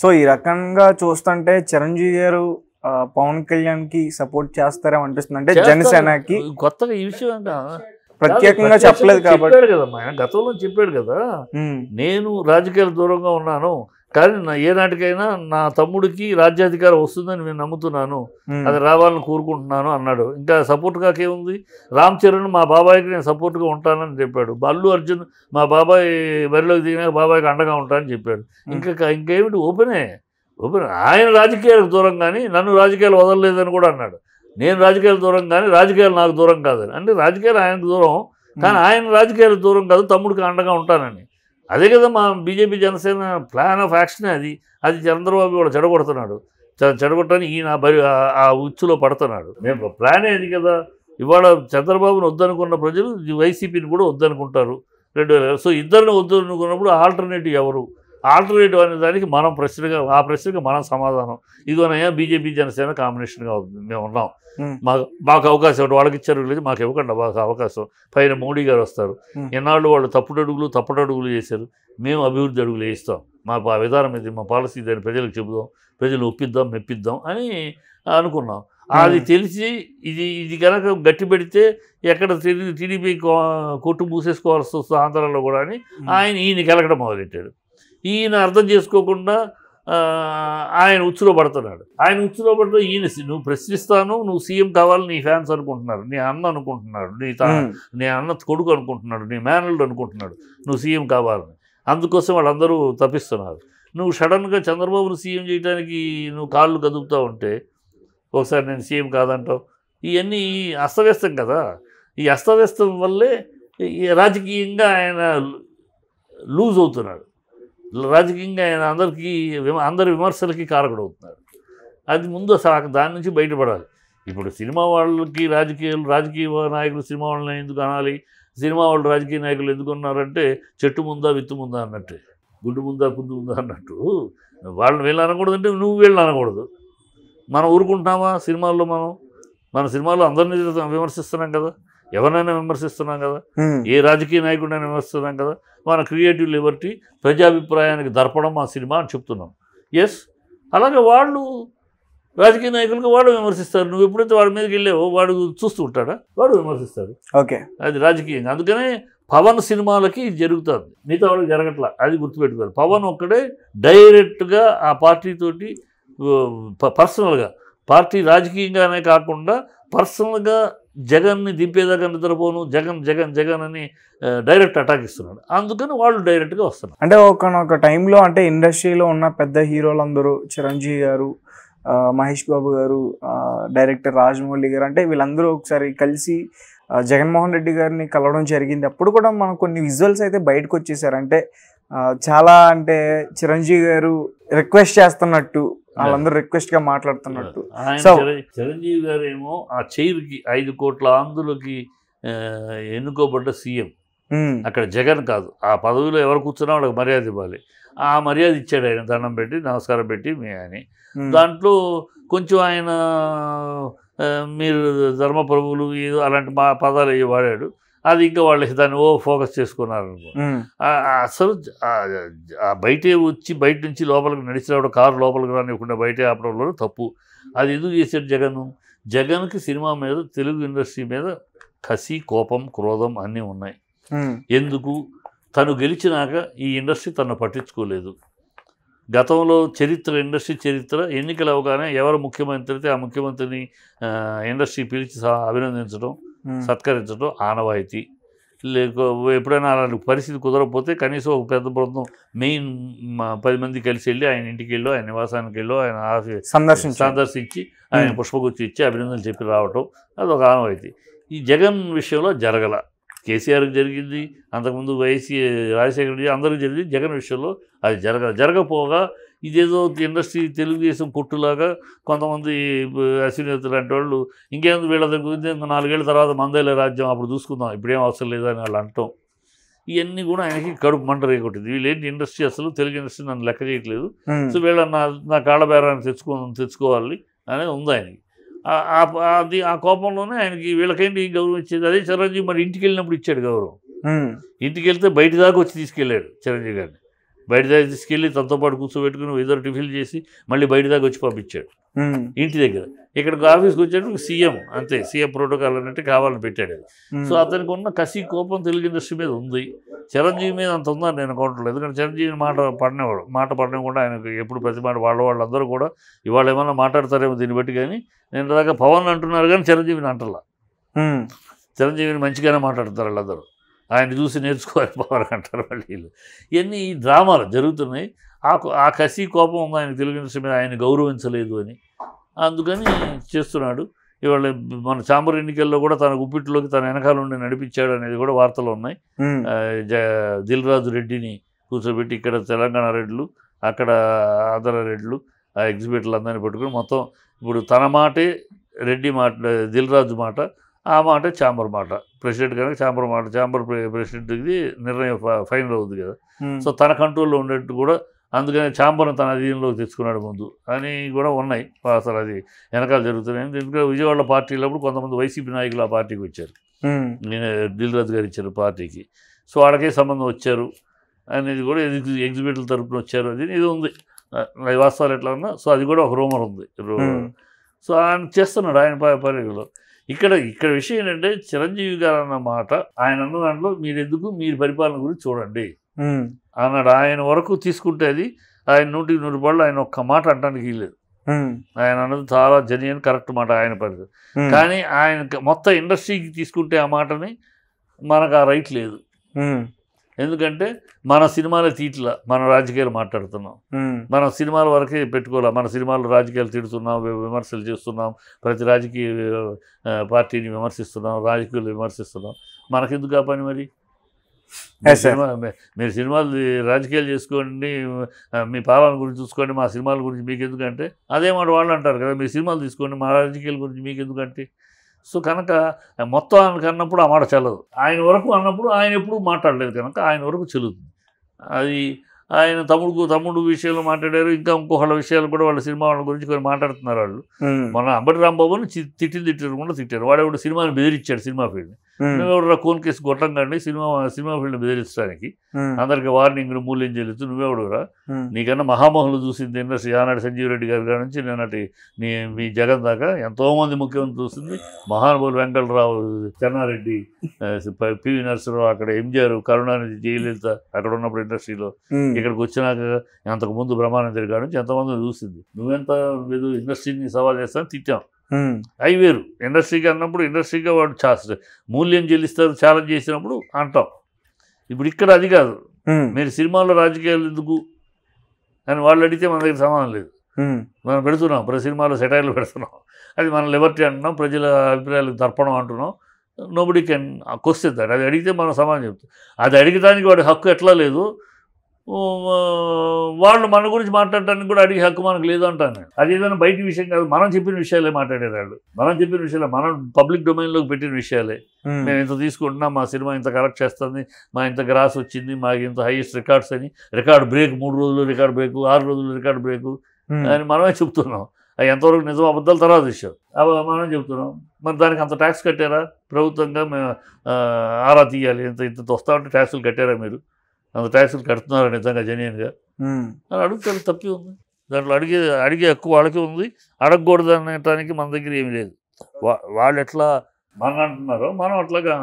So ఈ రకంగా చూస్తుంటే చిరంజీవి గారు పవన్ కళ్యాణ్ కి సపోర్ట్ చేస్తారేమో అనిపిస్తుంది అంటే జనసేనకి కొత్తగా ఈ విషయం ప్రత్యేకంగా చెప్పలేదు కాబట్టి గతంలో చెప్పాడు కదా నేను రాజకీయాలు దూరంగా ఉన్నాను కానీ నా ఏనాటికైనా నా తమ్ముడికి రాజ్యాధికారం వస్తుందని నేను నమ్ముతున్నాను అది రావాలని కోరుకుంటున్నాను అన్నాడు ఇంకా సపోర్ట్గా ఏముంది రామ్ చరణ్ మా బాబాయ్కి నేను సపోర్ట్గా ఉంటానని చెప్పాడు బల్లు అర్జున్ మా బాబాయ్ బరిలోకి దిగినాక బాబాయ్కి అండగా ఉంటానని చెప్పాడు ఇంకా ఇంకేమిటి ఓపెనే ఓపెన్ ఆయన రాజకీయాలకు దూరం కానీ నన్ను రాజకీయాలు వదలలేదని కూడా అన్నాడు నేను రాజకీయాలు దూరం కానీ రాజకీయాలు నాకు దూరం కాదని అంటే రాజకీయాలు ఆయనకు దూరం కానీ ఆయన రాజకీయాలకు దూరం కాదు తమ్ముడికి అండగా ఉంటానని అదే కదా మా BJP Janasena plan of action అది అది చంద్రబాబు కూడా చెడగొడుతున్నాడు చెడగొట్టని ఈయన బరి ఆ ఉచ్చులో పడుతున్నాడు మేము ప్లానే అది కదా ఇవాళ చంద్రబాబుని వద్దనుకున్న ప్రజలు వైసీపీని కూడా వద్దనుకుంటారు రెండు సో ఇద్దరిని వద్దనుకున్నప్పుడు ఆల్టర్నేటివ్ ఎవరు ఆల్టర్నేటివ్ అనే దానికి మనం ప్రశ్నగా ఆ ప్రశ్నకి మనం సమాధానం ఇదిగోనయ్యా బీజేపీ జనసేన కాంబినేషన్గా అవుతుంది మేము ఉన్నాం మాకు మాకు అవకాశం ఒకటి వాళ్ళకి ఇచ్చారు లేదు మాకు ఇవ్వకుండా మాకు అవకాశం పైన మోడీ గారు వస్తారు ఎన్నాళ్ళు వాళ్ళు తప్పుడు అడుగులు తప్పుడు అడుగులు చేశారు మేము అభివృద్ధి అడుగులు వేయిస్తాం మా విధానం ఇది మా పాలసీ దాన్ని ప్రజలకు చెబుదాం ప్రజలు ఒప్పిద్దాం మెప్పిద్దాం అని అనుకున్నాం అది తెలిసి ఇది ఇది కనుక గట్టి పెడితే ఎక్కడ టీడీపీ కొట్టు మూసేసుకోవాల్సి వస్తుంది ఆంధ్రాలో కూడా అని ఆయన ఈయన కలగడం మొదలెట్టాడు ఈయన అర్థం చేసుకోకుండా ఆయన ఉచ్చులో పడుతున్నాడు ఆయన ఉచ్చులో పడితే ఈయన నువ్వు ప్రశ్నిస్తాను నువ్వు సీఎం కావాలి నీ ఫ్యాన్స్ అనుకుంటున్నారు నీ అన్న అనుకుంటున్నాడు నీ నీ అన్న కొడుకు అనుకుంటున్నాడు నీ మేనల్డ్ అనుకుంటున్నాడు నువ్వు సీఎం కావాలని అందుకోసం వాళ్ళందరూ తప్పిస్తున్నారు నువ్వు సడన్గా చంద్రబాబును సీఎం చేయడానికి నువ్వు కాళ్ళు కదుపుతూ ఉంటే ఒకసారి నేను సీఎం కాదంటావు ఇవన్నీ అస్తవ్యస్తం కదా ఈ అస్తవ్యస్తం వల్లే రాజకీయంగా ఆయన లూజ్ అవుతున్నాడు రాజకీయంగా ఆయన అందరికీ అందరి విమర్శలకి కారకుడవుతున్నాడు అది ముందు అసలు దాని నుంచి బయటపడాలి ఇప్పుడు సినిమా వాళ్ళకి రాజకీయాలు రాజకీయ నాయకులు సినిమా వాళ్ళని ఎందుకు అనాలి సినిమా వాళ్ళు రాజకీయ నాయకులు ఎందుకు అన్నారంటే చెట్టు ముందా విత్తు ముందా అన్నట్టు గుడ్డు ముందా కుందు ముందా అన్నట్టు వాళ్ళని వీళ్ళు అనకూడదు అంటే నువ్వు వీళ్ళు అనకూడదు మనం ఊరుకుంటున్నామా సినిమాల్లో మనం మన సినిమాల్లో అందరినీ విమర్శిస్తున్నాం కదా ఎవరైనా విమర్శిస్తున్నాం కదా ఏ రాజకీయ నాయకుడిని విమర్శిస్తున్నాం కదా మన క్రియేటివ్ లిబర్టీ ప్రజాభిప్రాయానికి దర్పడం మా సినిమా అని చెప్తున్నాం ఎస్ అలాగే వాళ్ళు రాజకీయ నాయకులకు వాడు విమర్శిస్తారు నువ్వు ఎప్పుడైతే వాడి మీదకి వెళ్ళావో వాడు చూస్తూ ఉంటాడా వాడు విమర్శిస్తాడు ఓకే అది రాజకీయంగా అందుకనే పవన్ సినిమాలకి జరుగుతుంది మిగతా వాళ్ళకి జరగట్లా అది గుర్తుపెట్టుకోవాలి పవన్ ఒక్కడే డైరెక్ట్గా ఆ పార్టీతోటి పర్సనల్గా పార్టీ రాజకీయంగానే కాకుండా పర్సనల్గా జగన్ని దింపేదాకా నిద్రపోను జగన్ జగన్ జగన్ అని డైరెక్ట్ అటాక్ ఇస్తున్నాడు అందుకని వాళ్ళు డైరెక్ట్గా వస్తున్నారు అంటే ఒకనొక టైంలో అంటే ఇండస్ట్రీలో ఉన్న పెద్ద హీరోలందరూ చిరంజీవి గారు మహేష్ బాబు గారు డైరెక్టర్ రాజమౌళి గారు అంటే వీళ్ళందరూ ఒకసారి కలిసి జగన్మోహన్ రెడ్డి గారిని కలవడం జరిగింది అప్పుడు కూడా మనం కొన్ని విజువల్స్ అయితే బయటకు వచ్చేసారు అంటే చాలా అంటే చిరంజీవి గారు రిక్వెస్ట్ చేస్తున్నట్టు వాళ్ళందరూ రిక్వెస్ట్ గా మాట్లాడుతున్నట్టు చిరంజీవి గారు ఏమో ఆ కి ఐదు కోట్ల ఆంధ్రులకి ఎన్నుకోబడ్డ సీఎం hmm. అక్కడ జగన్ కాదు ఆ పదవిలో ఎవరు కూర్చున్నా వాళ్ళకి మర్యాద ఇవ్వాలి ఆ మర్యాద ఇచ్చాడు ఆయన దండం పెట్టి నమస్కారం పెట్టి మీ అని hmm. దాంట్లో కొంచెం ఆయన మీరు ప్రభువులు ఏదో అలాంటి మా పదాలు వాడాడు అది ఇంకా వాళ్ళు దాన్ని ఓ ఫోకస్ అనుకో అసలు బయటే వచ్చి బయట నుంచి లోపలికి నడిచి రావడం కారు లోపలికి రానివ్వకుండా బయటే ఆపడంలో తప్పు అది ఎందుకు చేశాడు జగన్ జగన్కి సినిమా మీద తెలుగు ఇండస్ట్రీ మీద కసి కోపం క్రోధం అన్నీ ఉన్నాయి ఎందుకు తను గెలిచినాక ఈ ఇండస్ట్రీ తను పట్టించుకోలేదు గతంలో చరిత్ర ఇండస్ట్రీ చరిత్ర ఎన్నికలు అవగానే ఎవరు ముఖ్యమంత్రి అయితే ఆ ముఖ్యమంత్రిని ఇండస్ట్రీ పిలిచి అభినందించడం సత్కరించడం ఆనవాయితీ లేక ఎప్పుడైనా అలాంటి పరిస్థితి కుదరకపోతే కనీసం ఒక పెద్ద బృందం మెయిన్ పది మంది కలిసి వెళ్ళి ఆయన ఇంటికి వెళ్ళో ఆయన నివాసానికి వెళ్ళో ఆయన ఆఫీస్ సందర్శించి సందర్శించి ఆయన పుష్పగుచ్చి ఇచ్చి అభినందనలు చెప్పి రావటం అది ఒక ఆనవాయితీ ఈ జగన్ విషయంలో జరగల కేసీఆర్కి జరిగింది అంతకుముందు వైసీ రాజశేఖర రెడ్డి అందరికీ జరిగింది జగన్ విషయంలో అది జరగ జరగపోగా ఇదేదో ఇండస్ట్రీ తెలుగుదేశం కొట్టులాగా కొంతమంది అశ్వినేత లాంటి వాళ్ళు ఇంకేందుకు వీళ్ళ గురించి నాలుగేళ్ల తర్వాత మందేల రాజ్యం అప్పుడు చూసుకుందాం ఇప్పుడేం అవసరం లేదని వాళ్ళు అంటాం ఇవన్నీ కూడా ఆయనకి కడుపు మంట రేగొట్టింది వీళ్ళేంటి ఇండస్ట్రీ అసలు తెలుగు ఇండస్ట్రీ నన్ను లెక్క చేయట్లేదు సో వీళ్ళ నా నా కాళ్ళబేరాన్ని తెచ్చుకో తెచ్చుకోవాలి అనేది ఉంది ఆయనకి అది ఆ కోపంలోనే ఆయనకి వీళ్ళకేంటి గౌరవం ఇచ్చేది అదే చిరంజీవి మరి ఇంటికి వెళ్ళినప్పుడు ఇచ్చాడు గౌరవం ఇంటికి వెళ్తే బయట దాకా వచ్చి తీసుకెళ్ళాడు చిరంజీవి గారిని బయట దగ్గర తీసుకెళ్ళి తనతో పాటు కూర్చోబెట్టుకుని ఇద్దరు టిఫిన్ చేసి మళ్ళీ బయట దాకా వచ్చి పంపించాడు ఇంటి దగ్గర ఇక్కడికి ఆఫీస్కి వచ్చాడు సీఎం అంతే సీఎం ప్రోటోకాల్ అన్నట్టు కావాలని పెట్టాడు సో అతనికి ఉన్న కసి కోపం తెలుగు ఇండస్ట్రీ మీద ఉంది చిరంజీవి మీద అంత ఉందని నేను అనుకోవట్లేదు ఎందుకంటే చిరంజీవిని మాట పడినవాడు మాట కూడా ఆయనకు ఎప్పుడు ప్రతి మాట వాళ్ళ వాళ్ళందరూ కూడా ఇవాళ ఏమైనా మాట్లాడతారేమో దీన్ని బట్టి కానీ నేను దాకా పవన్ అంటున్నారు కానీ చిరంజీవిని అంటలా చిరంజీవిని మంచిగానే మాట్లాడతారు వాళ్ళందరూ ఆయన చూసి నేర్చుకోవాలి పవర్ అంటారు వాళ్ళు వీళ్ళు ఇవన్నీ ఈ డ్రామాలు జరుగుతున్నాయి ఆ ఆ కసి కోపం ఉంది ఆయన తెలుగు ఇండస్ట్రీ మీద ఆయన గౌరవించలేదు అని అందుకని చేస్తున్నాడు ఇవాళ మన చాంబర్ ఎన్నికల్లో కూడా తన గుప్పిట్లోకి తన వెనకాల ఉండి నడిపించాడు అనేది కూడా వార్తలు ఉన్నాయి దిల్రాజు రెడ్డిని కూర్చోబెట్టి ఇక్కడ తెలంగాణ రెడ్లు అక్కడ ఆంధ్ర రెడ్లు ఆ ఎగ్జిబిటర్లు అందరినీ పట్టుకుని మొత్తం ఇప్పుడు తన మాటే రెడ్డి మాట దిల్రాజు మాట ఆ మాట ఛాంబర్ మాట ప్రెసిడెంట్ కనుక ఛాంబర్ మాట ఛాంబర్ ప్రెసిడెంట్కి నిర్ణయం ఫైనల్ అవుతుంది కదా సో తన కంట్రోల్లో ఉన్నట్టు కూడా అందుకనే ఛాంబర్ను తన అధీనంలోకి తెచ్చుకున్నాడు ముందు అని కూడా ఉన్నాయి అసలు అది వెనకాల జరుగుతున్నాయి ఎందుకంటే విజయవాడ పార్టీలప్పుడు కొంతమంది వైసీపీ నాయకులు ఆ పార్టీకి వచ్చారు నేను దిల్రాజు గారు ఇచ్చారు పార్టీకి సో వాళ్ళకే సంబంధం వచ్చారు అనేది కూడా ఎగ్జిబిట్ల తరఫున వచ్చారు అది ఇది ఉంది వాస్తవాలు ఎట్లా ఉన్నా సో అది కూడా ఒక రూమర్ ఉంది సో ఆయన చేస్తున్నాడు ఆయన పర్యటనలో ఇక్కడ ఇక్కడ విషయం ఏంటంటే చిరంజీవి గారు అన్న మాట ఆయన అన్న దాంట్లో మీరు ఎందుకు మీరు పరిపాలన గురించి చూడండి అన్నాడు ఆయన వరకు తీసుకుంటే అది ఆయన నూటికి నూరు రూపాయలు ఆయన ఒక్క మాట అంటానికి లేదు ఆయన అన్నది చాలా జెన్యున్ కరెక్ట్ మాట ఆయన పరిస్థితి కానీ ఆయన మొత్తం ఇండస్ట్రీకి తీసుకుంటే ఆ మాటని మనకు ఆ రైట్ లేదు ఎందుకంటే మన సినిమాలే తీట్ల మన రాజకీయాలు మాట్లాడుతున్నాం మనం సినిమాల వరకే పెట్టుకోవాలి మన సినిమాలు రాజకీయాలు తిడుతున్నాం విమర్శలు చేస్తున్నాం ప్రతి రాజకీయ పార్టీని విమర్శిస్తున్నాం రాజకీయాలు విమర్శిస్తున్నాం మనకెందుకు ఆ పని మరి మీరు సినిమాలు రాజకీయాలు చేసుకోండి మీ పాలన గురించి చూసుకోండి మా సినిమాల గురించి మీకు ఎందుకంటే అదే మాట వాళ్ళు అంటారు కదా మీ సినిమాలు తీసుకోండి మా రాజకీయాల గురించి మీకు ఎందుకంటే సో కనుక మొత్తం ఆయనకు అన్నప్పుడు ఆ మాట చెల్లదు ఆయన వరకు అన్నప్పుడు ఆయన ఎప్పుడు మాట్లాడలేదు కనుక ఆయన వరకు చెల్లుతుంది అది ఆయన తమ్ముడు తమ్ముడు విషయాలు మాట్లాడారు ఇంకా ఇంకొకళ్ళ విషయాలు కూడా వాళ్ళ సినిమా వాళ్ళ గురించి కొన్ని మాట్లాడుతున్నారు వాళ్ళు మన అంబటి రాంబాబుని తిట్టింది తిట్టకుండా తిట్టారు వాడు ఎవడు సినిమాని బెదిరించాడు సినిమా ఫీల్డ్ని నువ్వెవడు కోన్ కేసు కానీ సినిమా సినిమా ఫీల్డ్ని బెదిరించడానికి అందరికి వార్నింగ్ మూల్యం చెల్లిస్తూ నువ్వెవడురా నీకన్నా మహామహులు చూసింది ఇండస్ట్రీ ఆనాడు సంజీవ్ రెడ్డి గారి గారి నుంచి నేనాటి నీ మీ జగన్ దాకా ఎంతోమంది ముఖ్యమంత్రి చూసింది మహానుభావులు వెంకటరావు చెన్నారెడ్డి పివి నరసింహరావు అక్కడ ఎంజీఆర్ కరుణానిధి జయలలిత అక్కడ ఉన్నప్పుడు ఇండస్ట్రీలో ఇక్కడికి వచ్చినాక అంతకుముందు బ్రహ్మానందరి గారి నుంచి ఎంతమంది చూసింది నువ్వెంత ఏదో ఇండస్ట్రీని సవాల్ చేస్తాను తిట్టాం అవి వేరు ఇండస్ట్రీగా అన్నప్పుడు ఇండస్ట్రీగా వాడు చాస్త మూల్యం చెల్లిస్తారు ఛాలెంజ్ చేసినప్పుడు అంటాం ఇప్పుడు ఇక్కడ అది కాదు మీరు సినిమాల్లో రాజకీయాలు ఎందుకు అని వాళ్ళు అడిగితే మన దగ్గర సమానం లేదు మనం పెడుతున్నాం ప్రతి సినిమాలో సెటైర్లు పెడుతున్నాం అది మనం లిబర్టీ అంటున్నాం ప్రజల అభిప్రాయాలు తర్పణం అంటున్నాం నోబడి కెన్ క్వశ్చన్ అది అడిగితే మనం సమానం చెప్తాం అది అడిగడానికి వాడి హక్కు ఎట్లా లేదు వాళ్ళు మన గురించి మాట్లాడటానికి కూడా అడిగే హక్కు మనకు లేదు అంటాను అది ఏదైనా బయట విషయం కాదు మనం చెప్పిన విషయాలే మాట్లాడేవాళ్ళు మనం చెప్పిన విషయాలే మనం పబ్లిక్ డొమైన్లోకి పెట్టిన విషయాలే మేము ఇంత తీసుకుంటున్నాం మా సినిమా ఇంత కలెక్ట్ చేస్తుంది మా ఇంత గ్రాస్ వచ్చింది మాకు ఇంత హైయెస్ట్ రికార్డ్స్ అని రికార్డ్ బ్రేక్ మూడు రోజులు రికార్డ్ బ్రేక్ ఆరు రోజులు రికార్డ్ బ్రేక్ అని మనమే చెప్తున్నాం అవి ఎంతవరకు నిజం అబద్ధాలు తర్వాత విషయం అవి మనం చెప్తున్నాం మరి దానికి అంత ట్యాక్స్ కట్టారా ప్రభుత్వంగా మేము ఆరా తీయాలి ఇంత ఇంత వస్తా ఉంటే ట్యాక్సులు కట్టారా మీరు నాకు ట్యాక్సులు కడుతున్నారు నిజంగా జెన్యున్గా అని అడుగుతారు తప్పి ఉంది దాంట్లో అడిగే అడిగే ఎక్కువ వాళ్ళకి ఉంది అడగకూడదు అనటానికి మన దగ్గర ఏమీ లేదు వా వాళ్ళు ఎట్లా మనం అంటున్నారో మనం అట్లాగా